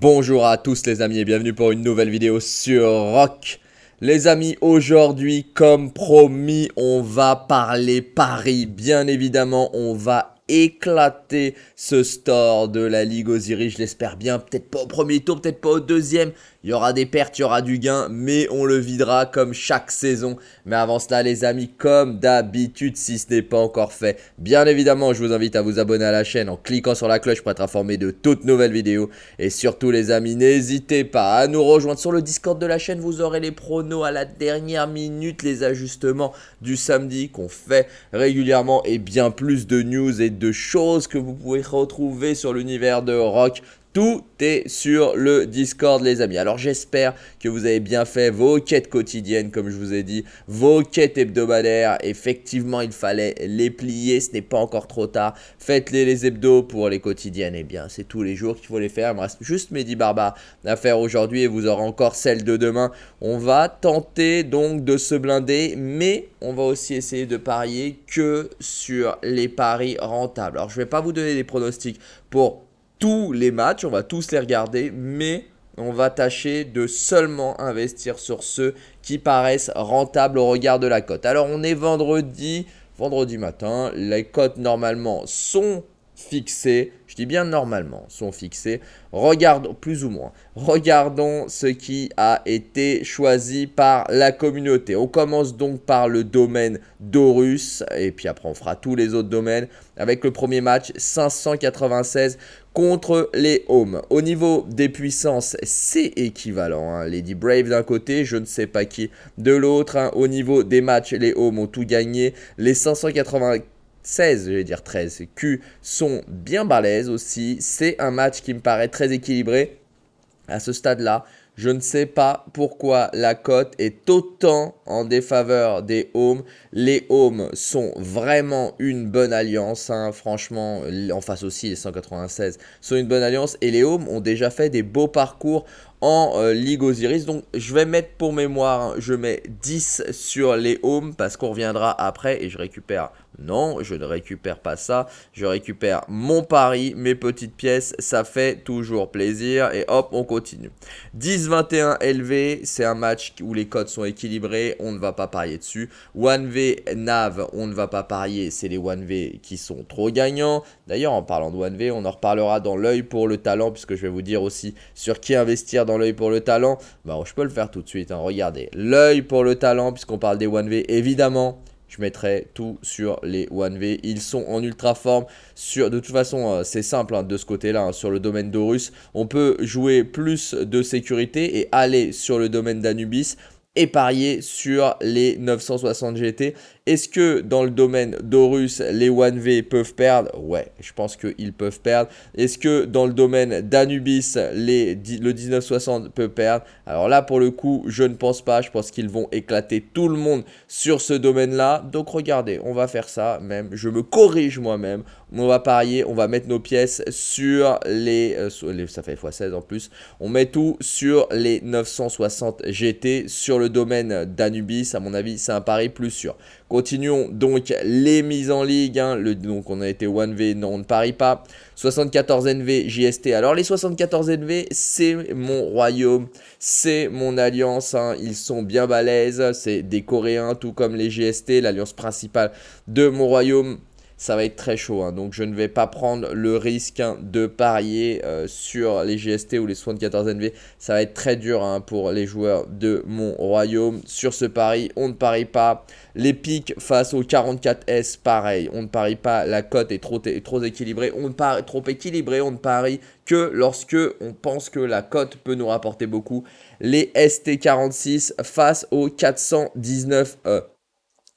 Bonjour à tous les amis et bienvenue pour une nouvelle vidéo sur Rock. Les amis, aujourd'hui, comme promis, on va parler Paris. Bien évidemment, on va éclater ce store de la Ligue Osiris, je l'espère bien. Peut-être pas au premier tour, peut-être pas au deuxième, il y aura des pertes, il y aura du gain, mais on le videra comme chaque saison. Mais avant cela, les amis, comme d'habitude, si ce n'est pas encore fait, bien évidemment, je vous invite à vous abonner à la chaîne en cliquant sur la cloche pour être informé de toutes nouvelles vidéos. Et surtout, les amis, n'hésitez pas à nous rejoindre sur le Discord de la chaîne. Vous aurez les pronos à la dernière minute, les ajustements du samedi qu'on fait régulièrement et bien plus de news et de choses que vous pouvez retrouver sur l'univers de rock tout est sur le Discord les amis. Alors j'espère que vous avez bien fait vos quêtes quotidiennes comme je vous ai dit, vos quêtes hebdomadaires. Effectivement il fallait les plier, ce n'est pas encore trop tard. Faites-les les hebdos pour les quotidiennes. Et eh bien c'est tous les jours qu'il faut les faire. Il me reste juste Mehdi Barba à faire aujourd'hui et vous aurez encore celle de demain. On va tenter donc de se blinder mais on va aussi essayer de parier que sur les paris rentables. Alors je ne vais pas vous donner des pronostics pour tous les matchs, on va tous les regarder, mais on va tâcher de seulement investir sur ceux qui paraissent rentables au regard de la cote. Alors on est vendredi, vendredi matin, les cotes normalement sont fixés, je dis bien normalement, sont fixés. Regardons, plus ou moins, regardons ce qui a été choisi par la communauté. On commence donc par le domaine d'Horus. et puis après on fera tous les autres domaines, avec le premier match 596 contre les Hommes. Au niveau des puissances, c'est équivalent. Hein. Lady Brave d'un côté, je ne sais pas qui de l'autre. Hein. Au niveau des matchs, les Hommes ont tout gagné. Les 596. 16, je vais dire 13, Q sont bien balèzes aussi. C'est un match qui me paraît très équilibré à ce stade-là. Je ne sais pas pourquoi la cote est autant en défaveur des homes. Les homes sont vraiment une bonne alliance. Hein. Franchement, en face aussi, les 196 sont une bonne alliance. Et les homes ont déjà fait des beaux parcours en euh, Ligue Osiris. Donc je vais mettre pour mémoire, hein, je mets 10 sur les homes parce qu'on reviendra après et je récupère. Non, je ne récupère pas ça. Je récupère mon pari, mes petites pièces. Ça fait toujours plaisir. Et hop, on continue. 10-21 LV, c'est un match où les codes sont équilibrés. On ne va pas parier dessus. 1V NAV, on ne va pas parier. C'est les 1V qui sont trop gagnants. D'ailleurs, en parlant de 1V, on en reparlera dans l'œil pour le talent puisque je vais vous dire aussi sur qui investir l'œil pour le talent. Bah, je peux le faire tout de suite. Hein. Regardez, l'œil pour le talent, puisqu'on parle des 1V, évidemment. Je mettrai tout sur les 1V. Ils sont en ultra forme. Sur, de toute façon, euh, c'est simple hein, de ce côté-là. Hein, sur le domaine d'Horus, on peut jouer plus de sécurité et aller sur le domaine d'Anubis et parier sur les 960 GT. Est-ce que dans le domaine d'Horus, les 1V peuvent perdre Ouais, je pense qu'ils peuvent perdre. Est-ce que dans le domaine d'Anubis, les, le 1960 peut perdre Alors là, pour le coup, je ne pense pas. Je pense qu'ils vont éclater tout le monde sur ce domaine-là. Donc regardez, on va faire ça même. Je me corrige moi-même on va parier, on va mettre nos pièces sur les, euh, ça fait x16 en plus, on met tout sur les 960 GT sur le domaine d'Anubis, à mon avis c'est un pari plus sûr. Continuons donc les mises en ligue, hein. le, donc on a été 1V, non on ne parie pas, 74 NV, JST, alors les 74 NV c'est mon royaume, c'est mon alliance, hein. ils sont bien balèzes, c'est des Coréens tout comme les GST, l'alliance principale de mon royaume ça va être très chaud. Hein. Donc je ne vais pas prendre le risque hein, de parier euh, sur les GST ou les 74NV. Ça va être très dur hein, pour les joueurs de mon royaume. Sur ce pari, on ne parie pas. Les pics face aux 44S, pareil. On ne parie pas. La cote est trop, équilibrée. On ne parie trop équilibrée. On ne parie que lorsque on pense que la cote peut nous rapporter beaucoup. Les ST46 face aux 419E.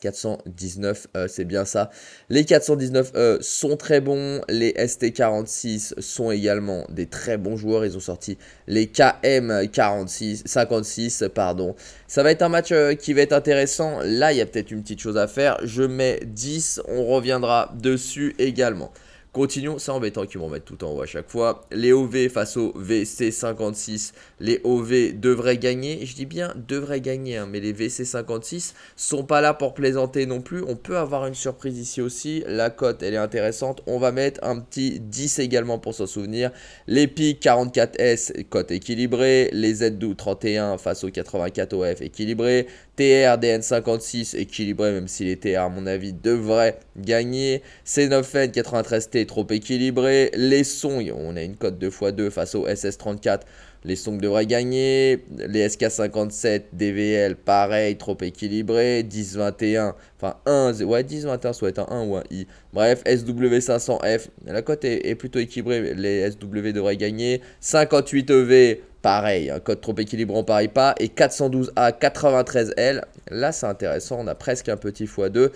419, euh, c'est bien ça. Les 419 euh, sont très bons. Les ST46 sont également des très bons joueurs. Ils ont sorti les KM46, 56, pardon. Ça va être un match euh, qui va être intéressant. Là, il y a peut-être une petite chose à faire. Je mets 10. On reviendra dessus également. Continuons, c'est embêtant qu'ils vont mettre tout en haut à chaque fois. Les OV face au VC56, les OV devraient gagner. Je dis bien devraient gagner, hein, mais les VC56 sont pas là pour plaisanter non plus. On peut avoir une surprise ici aussi. La cote, elle est intéressante. On va mettre un petit 10 également pour s'en souvenir. Les PIC 44S, cote équilibrée. Les Z12 31 face au 84 OF équilibré. TR 56 équilibré, même si les TR, à mon avis, devraient gagner. C9N 93T trop équilibré. Les sons, on a une cote 2x2 face au SS34. Les songs devraient gagner. Les SK57, DVL, pareil, trop équilibré. 10-21, enfin 1, ouais, 10-21, soit un 1 ou un I. Bref, SW500F, la cote est, plutôt équilibrée. Les SW devraient gagner. 58EV, e pareil, un hein, code trop équilibré, on parie pas. Et 412A, 93L, là c'est intéressant, on a presque un petit x2.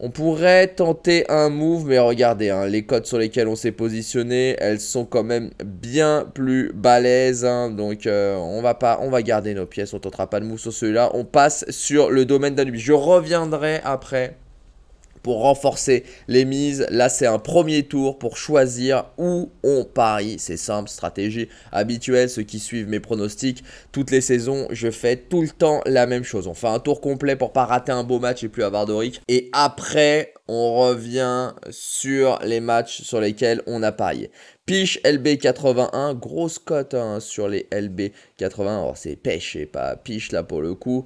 On pourrait tenter un move, mais regardez, hein, les codes sur lesquels on s'est positionné, elles sont quand même bien plus balèzes. Hein. donc euh, on va pas, on va garder nos pièces, on tentera pas de move sur celui-là. On passe sur le domaine d'Anubis. Je reviendrai après pour renforcer les mises. Là, c'est un premier tour pour choisir où on parie. C'est simple, stratégie habituelle. Ceux qui suivent mes pronostics toutes les saisons, je fais tout le temps la même chose. On fait un tour complet pour pas rater un beau match et plus avoir d'oric. Et après, on revient sur les matchs sur lesquels on a parié. Piche LB81, grosse cote hein, sur les LB81. c'est pêche et pas piche là pour le coup.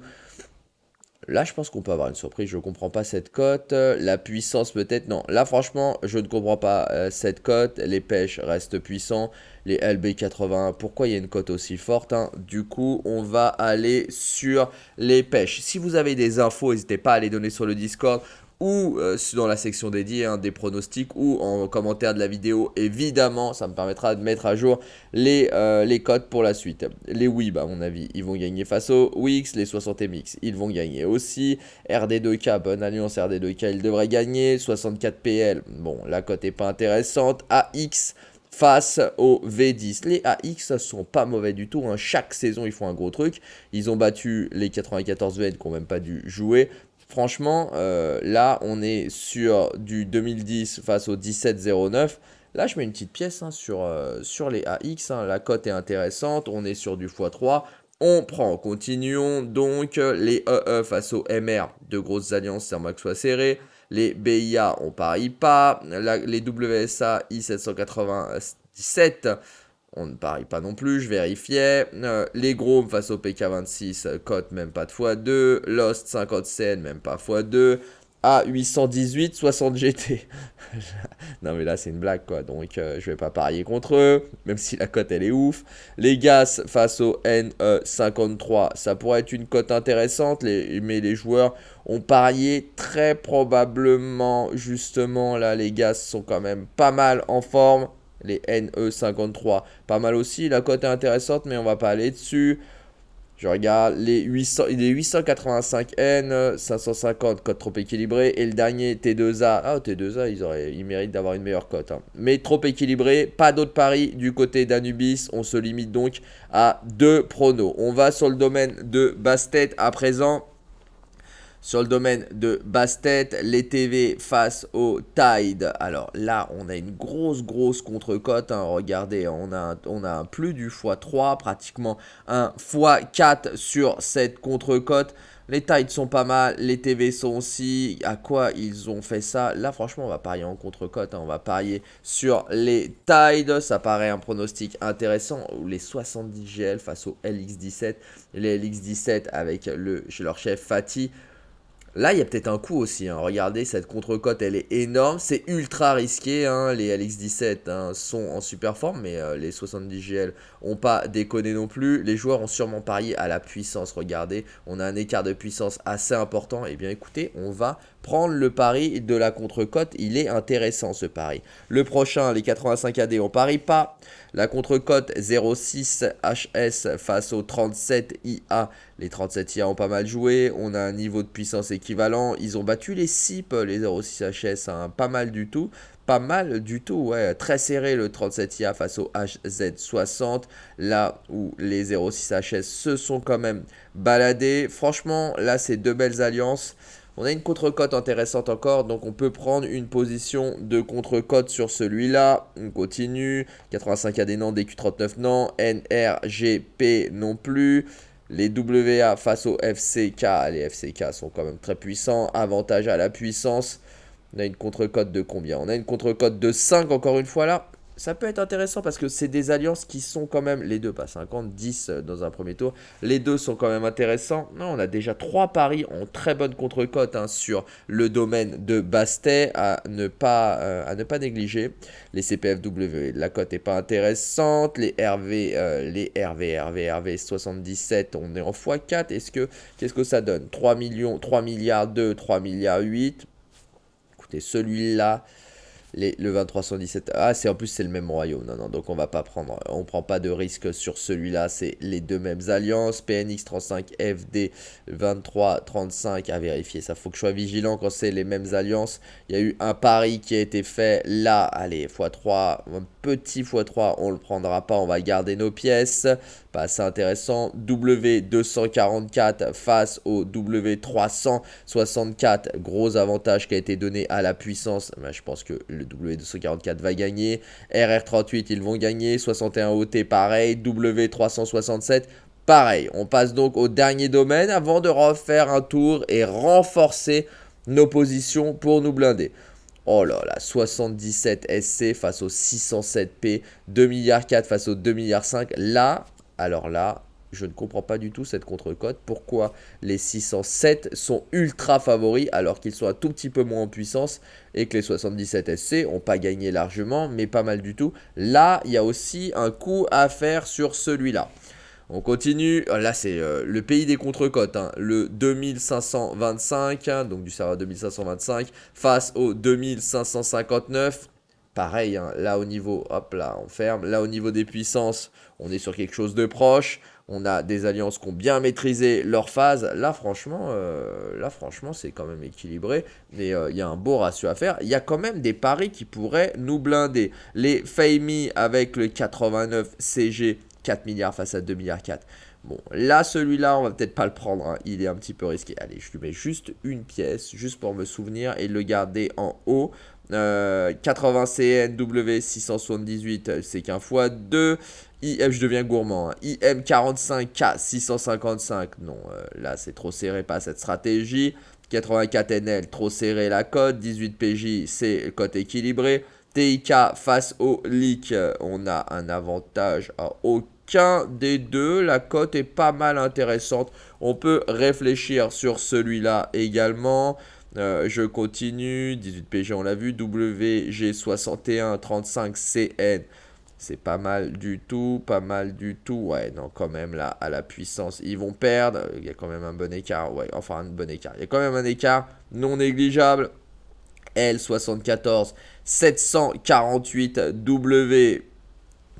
Là, je pense qu'on peut avoir une surprise. Je ne comprends pas cette cote. Euh, la puissance, peut-être. Non, là, franchement, je ne comprends pas euh, cette cote. Les pêches restent puissants. Les lb 81 pourquoi il y a une cote aussi forte hein? Du coup, on va aller sur les pêches. Si vous avez des infos, n'hésitez pas à les donner sur le Discord ou euh, dans la section dédiée hein, des pronostics ou en commentaire de la vidéo. Évidemment, ça me permettra de mettre à jour les, euh, les codes pour la suite. Les wii bah, à mon avis, ils vont gagner face aux Wix. Les 60MX, ils vont gagner aussi. RD2K, bonne alliance RD2K, ils devraient gagner. 64PL, bon, la cote n'est pas intéressante. AX, face au V10. Les AX sont pas mauvais du tout. Hein. Chaque saison, ils font un gros truc. Ils ont battu les 94 VN qui n'ont même pas dû jouer. Franchement, euh, là, on est sur du 2010 face au 1709. Là, je mets une petite pièce hein, sur, euh, sur, les AX. Hein. La cote est intéressante. On est sur du x3. On prend. Continuons donc les EE e face au MR. De grosses alliances, c'est un max soit serré. Les BIA, on parie pas. les WSA I797 on ne parie pas non plus, je vérifiais. Euh, les gros face au PK26, cote même pas de x2. Lost 50 cn même pas x2. A818, 60 GT. non mais là c'est une blague quoi, donc je euh, je vais pas parier contre eux, même si la cote elle est ouf. Les Gas face au NE53, ça pourrait être une cote intéressante, mais les joueurs ont parié très probablement justement là, les Gas sont quand même pas mal en forme les NE53. Pas mal aussi, la cote est intéressante, mais on va pas aller dessus. Je regarde les, 800, les 885N, 550, cote trop équilibrée. Et le dernier, T2A. Ah, T2A, ils, auraient, ils méritent d'avoir une meilleure cote. Hein. Mais trop équilibré, pas d'autres paris du côté d'Anubis. On se limite donc à deux pronos. On va sur le domaine de Bastet à présent sur le domaine de Bastet, les TV face au Tide. Alors là, on a une grosse, grosse contre-cote. Hein. Regardez, on a, on a un plus du x3, pratiquement un x4 sur cette contre-cote. Les Tides sont pas mal, les TV sont aussi. À quoi ils ont fait ça Là, franchement, on va parier en contre-cote. Hein. On va parier sur les Tides. Ça paraît un pronostic intéressant. Les 70 GL face au LX17. Les LX17 avec le, leur chef Fatih. Là, il y a peut-être un coup aussi. Hein. Regardez, cette contre-cote, elle est énorme. C'est ultra risqué. Hein, les LX17 hein, sont en super forme, mais euh, les 70 GL n'ont pas déconné non plus. Les joueurs ont sûrement parié à la puissance. Regardez, on a un écart de puissance assez important. Et eh bien, écoutez, on va prendre le pari de la contre-cote. Il est intéressant ce pari. Le prochain, les 85 AD, on parie pas. La contre-cote 06 HS face aux 37 IA. Les 37 IA ont pas mal joué. On a un niveau de puissance équivalent. Ils ont battu les SIP, les 06 HS, hein. pas mal du tout pas mal du tout. Ouais. Très serré le 37IA face au HZ60. Là où les 06HS se sont quand même baladés. Franchement, là, c'est deux belles alliances. On a une contre intéressante encore, donc on peut prendre une position de contre sur celui-là. On continue. 85 AD non, DQ39 non, NRGP non plus. Les WA face au FCK. Les FCK sont quand même très puissants. Avantage à la puissance. On a une contre de combien On a une contre de 5 encore une fois là ça peut être intéressant parce que c'est des alliances qui sont quand même, les deux, pas 50, 10 euh, dans un premier tour, les deux sont quand même intéressants. Non, on a déjà trois paris en très bonne contre-cote hein, sur le domaine de Bastet à ne pas, euh, à ne pas négliger. Les CPFW, la cote n'est pas intéressante. Les RV, euh, les RV, RV, RV 77, on est en x4. Est-ce que, qu'est-ce que ça donne 3 millions, 3 milliards 2, 3 milliards 8. Écoutez, celui-là, le 2317. Ah, c'est en plus c'est le même royaume. Non, non, donc on va pas prendre, on prend pas de risque sur celui-là. C'est les deux mêmes alliances. PNX 35, FD 2335 À vérifier, ça faut que je sois vigilant quand c'est les mêmes alliances. Il y a eu un pari qui a été fait là. Allez, x3, un petit x3, on le prendra pas. On va garder nos pièces. Pas assez intéressant. W244 face au W364. Gros avantage qui a été donné à la puissance. je pense que le W244 va gagner, RR38 ils vont gagner, 61 OT pareil, W367 pareil. On passe donc au dernier domaine avant de refaire un tour et renforcer nos positions pour nous blinder. Oh là là, 77 SC face au 607 P, 2 milliards 4 face au 2 milliards 5. Là, alors là, je ne comprends pas du tout cette contre-cote. Pourquoi les 607 sont ultra favoris alors qu'ils sont un tout petit peu moins en puissance et que les 77 SC n'ont pas gagné largement, mais pas mal du tout. Là, il y a aussi un coup à faire sur celui-là. On continue. Ah, là, c'est euh, le pays des contre-cotes. Hein. Le 2525, hein, donc du serveur 2525, face au 2559 pareil, hein. là au niveau, hop là, on ferme, là au niveau des puissances, on est sur quelque chose de proche. On a des alliances qui ont bien maîtrisé leur phase. Là, franchement, euh, là, franchement, c'est quand même équilibré. Mais euh, il y a un beau ratio à faire. Il y a quand même des paris qui pourraient nous blinder. Les Feimy avec le 89 CG 4 milliards face à 2 milliards 4. Bon, là, celui-là, on va peut-être pas le prendre. Hein. Il est un petit peu risqué. Allez, je lui mets juste une pièce, juste pour me souvenir et le garder en haut. 80 CNW 678, c'est qu'un fois 2. IM, je deviens gourmand. IM 45K 655. Non, euh, là c'est trop serré, pas cette stratégie. 84NL, trop serré la cote. 18PJ, c'est cote équilibrée. TIK face au leak, euh, on a un avantage à aucun des deux. La cote est pas mal intéressante. On peut réfléchir sur celui-là également. Euh, je continue. 18PG, on l'a vu. WG61, 35CN. C'est pas mal du tout, pas mal du tout. Ouais, non, quand même, là, à la puissance, ils vont perdre. Il y a quand même un bon écart. Ouais, enfin, un bon écart. Il y a quand même un écart non négligeable. L74 748 W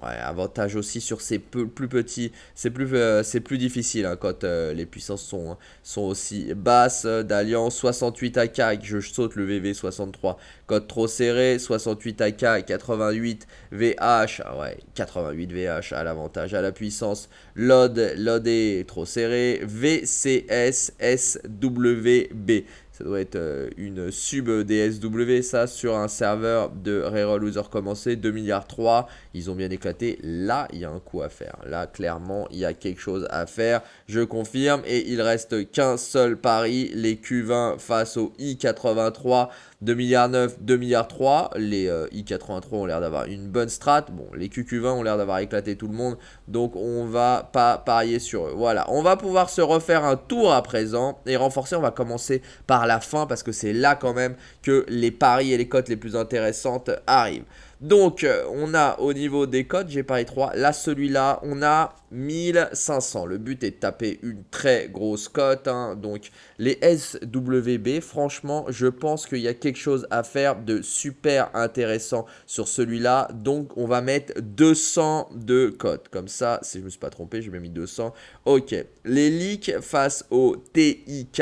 Ouais, avantage aussi sur ces plus petits, c'est plus, euh, plus difficile hein, quand euh, les puissances sont, hein, sont aussi basses. Euh, D'Alliance 68 AK, je saute le VV 63. Code trop serré, 68 AK, 88 VH, ouais, 88 VH à l'avantage à la puissance. load, load est trop serré, VCS, SWB ça doit être euh, une sub DSW, ça, sur un serveur de reroll user commencé, 2 milliards 3, ils ont bien éclaté, là, il y a un coup à faire, là, clairement, il y a quelque chose à faire, je confirme, et il reste qu'un seul pari, les Q20 face au I83, 2,9 milliards 9, milliards Les euh, i83 ont l'air d'avoir une bonne strat. Bon, les QQ20 ont l'air d'avoir éclaté tout le monde. Donc on va pas parier sur eux. Voilà, on va pouvoir se refaire un tour à présent et renforcer. On va commencer par la fin parce que c'est là quand même que les paris et les cotes les plus intéressantes arrivent. Donc, euh, on a au niveau des cotes, j'ai parié 3. Là, celui-là, on a 1500. Le but est de taper une très grosse cote. Hein. Donc, les SWB, franchement, je pense qu'il y a quelque chose à faire de super intéressant sur celui-là. Donc, on va mettre 200 de cote. Comme ça, si je ne me suis pas trompé, j'ai mis 200. Ok. Les leaks face au TIK.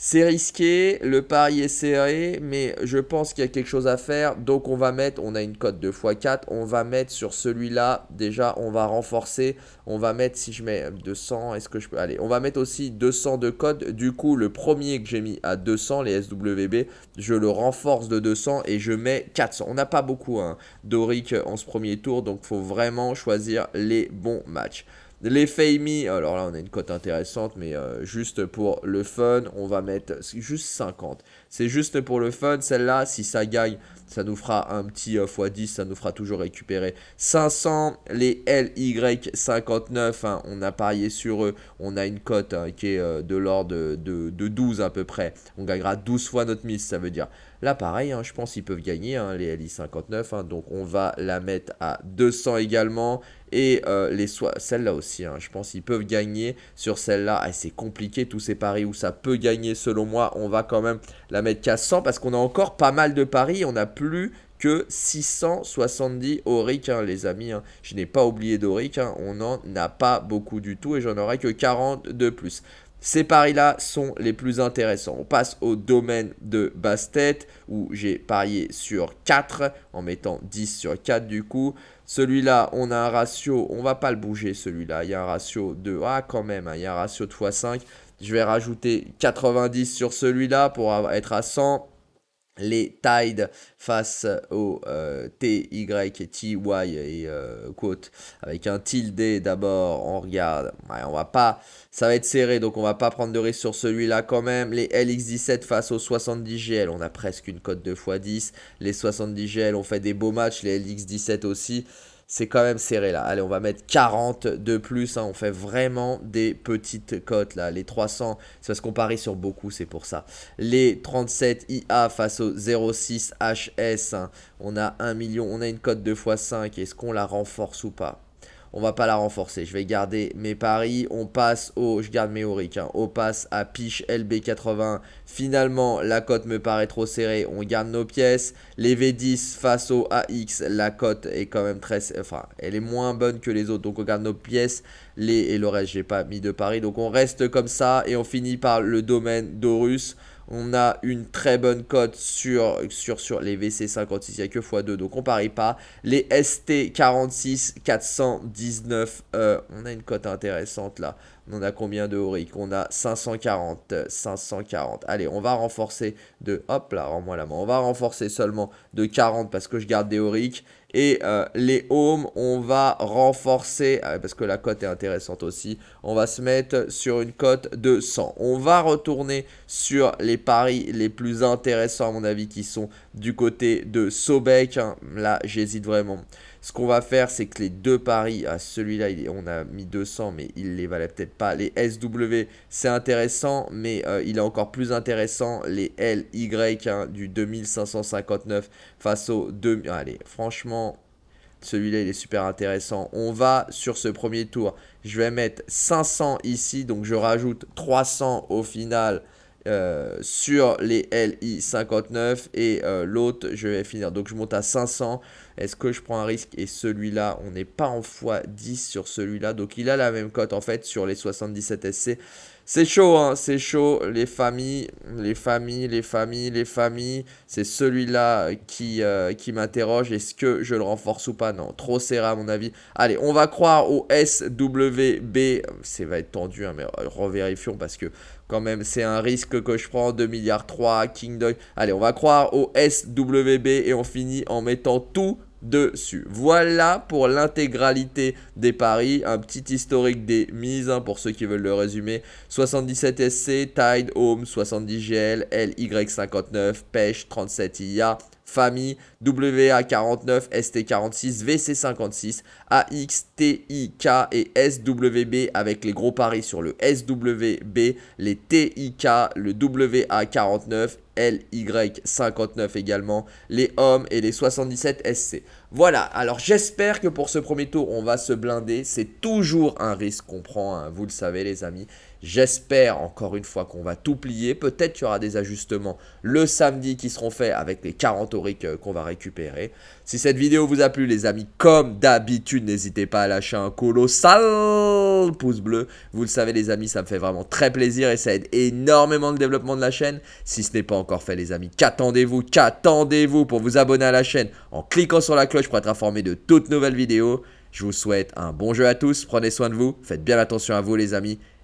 C'est risqué, le pari est serré, mais je pense qu'il y a quelque chose à faire. Donc on va mettre, on a une cote de x4, on va mettre sur celui-là, déjà on va renforcer, on va mettre, si je mets 200, est-ce que je peux, allez, on va mettre aussi 200 de cote. Du coup, le premier que j'ai mis à 200, les SWB, je le renforce de 200 et je mets 400. On n'a pas beaucoup hein, d'Oric en ce premier tour, donc faut vraiment choisir les bons matchs. Les FAMEY, alors là on a une cote intéressante, mais euh, juste pour le fun, on va mettre juste 50. C'est juste pour le fun, celle-là, si ça gagne, ça nous fera un petit euh, x10, ça nous fera toujours récupérer 500. Les LY59, hein, on a parié sur eux, on a une cote hein, qui est euh, de l'ordre de, de 12 à peu près. On gagnera 12 fois notre mise, ça veut dire Là, pareil, hein, je pense qu'ils peuvent gagner hein, les LI59. Hein, donc, on va la mettre à 200 également. Et euh, les celle-là aussi, je pense qu'ils peuvent gagner sur celle-là. Ah, c'est compliqué, tous ces paris où ça peut gagner, selon moi. On va quand même la mettre qu'à 100 parce qu'on a encore pas mal de paris. On n'a plus que 670 auric, les amis. Je n'ai pas oublié d'auric, on n'en a pas beaucoup du tout et j'en aurai que 40 de plus. Ces paris-là sont les plus intéressants. On passe au domaine de tête où j'ai parié sur 4 en mettant 10 sur 4 du coup. Celui-là, on a un ratio, on va pas le bouger celui-là. Il y a un ratio de ah quand même, hein. il y a un ratio de x5. Je vais rajouter 90 sur celui-là pour être à 100 les Tide face au euh, T TY et TY et quote euh, avec un tilde d'abord on regarde on va pas ça va être serré donc on va pas prendre de risque sur celui-là quand même les LX17 face aux 70 GL on a presque une cote de x10 les 70 GL ont fait des beaux matchs les LX17 aussi c'est quand même serré là. Allez, on va mettre 40 de plus. Hein. On fait vraiment des petites cotes là. Les 300, c'est parce qu'on parie sur beaucoup, c'est pour ça. Les 37 IA face au 06 HS. Hein. On a 1 million, on a une cote 2 x 5. Est-ce qu'on la renforce ou pas on va pas la renforcer. Je vais garder mes paris. On passe au, je garde mes auriques. Hein. On passe à Piche LB80. Finalement, la cote me paraît trop serrée. On garde nos pièces. Les V10 face au AX, la cote est quand même très, enfin, elle est moins bonne que les autres. Donc on garde nos pièces les et le reste, j'ai pas mis de pari. Donc on reste comme ça et on finit par le domaine Dorus. On a une très bonne cote sur, sur, les VC56, il n'y a que x2, donc on parie pas. Les ST46, 419, euh, on a une cote intéressante là. On a combien de Auric On a 540. 540. Allez, on va renforcer de. Hop là, rends-moi la main. On va renforcer seulement de 40 parce que je garde des Auric. Et euh, les Homes, on va renforcer. Ah parce que la cote est intéressante aussi. On va se mettre sur une cote de 100. On va retourner sur les paris les plus intéressants, à mon avis, qui sont du côté de Sobek. Hein. Là, j'hésite vraiment. Ce qu'on va faire, c'est que les deux paris, à ah, celui-là, on a mis 200, mais il les valait peut-être pas. Les SW, c'est intéressant, mais euh, il est encore plus intéressant les LY hein, du 2559 face au 2000. Allez, franchement, celui-là, il est super intéressant. On va sur ce premier tour. Je vais mettre 500 ici, donc je rajoute 300 au final euh, sur les LI 59 et euh, l'autre je vais finir. Donc je monte à 500. Est-ce que je prends un risque Et celui-là, on n'est pas en x10 sur celui-là. Donc il a la même cote en fait sur les 77 SC. C'est chaud, hein, c'est chaud. Les familles, les familles, les familles, les familles. C'est celui-là qui, euh, qui m'interroge. Est-ce que je le renforce ou pas Non, trop serré à mon avis. Allez, on va croire au SWB. C'est va être tendu, hein, mais revérifions parce que quand même, c'est un risque que je prends, 2 milliards 3, King Dog. Allez, on va croire au SWB et on finit en mettant tout dessus. Voilà pour l'intégralité des paris. Un petit historique des mises hein, pour ceux qui veulent le résumer. 77 SC, Tide, Home, 70 GL, LY59, Pêche, 37 IA. Famille, WA49, ST46, VC56, AX, TIK et SWB avec les gros paris sur le SWB, les TIK, le WA49 LY59 également, les hommes et les 77 SC. Voilà, alors j'espère que pour ce premier tour, on va se blinder. C'est toujours un risque qu'on prend, hein. vous le savez les amis. J'espère encore une fois qu'on va tout plier. Peut-être qu'il y aura des ajustements le samedi qui seront faits avec les 40 auriques euh, qu'on va récupérer. Si cette vidéo vous a plu les amis, comme d'habitude, n'hésitez pas à lâcher un colossal pouce bleu. Vous le savez les amis, ça me fait vraiment très plaisir et ça aide énormément le développement de la chaîne. Si ce n'est pas encore fait les amis, qu'attendez-vous Qu'attendez-vous pour vous abonner à la chaîne en cliquant sur la cloche pour être informé de toutes nouvelles vidéos. Je vous souhaite un bon jeu à tous, prenez soin de vous, faites bien attention à vous les amis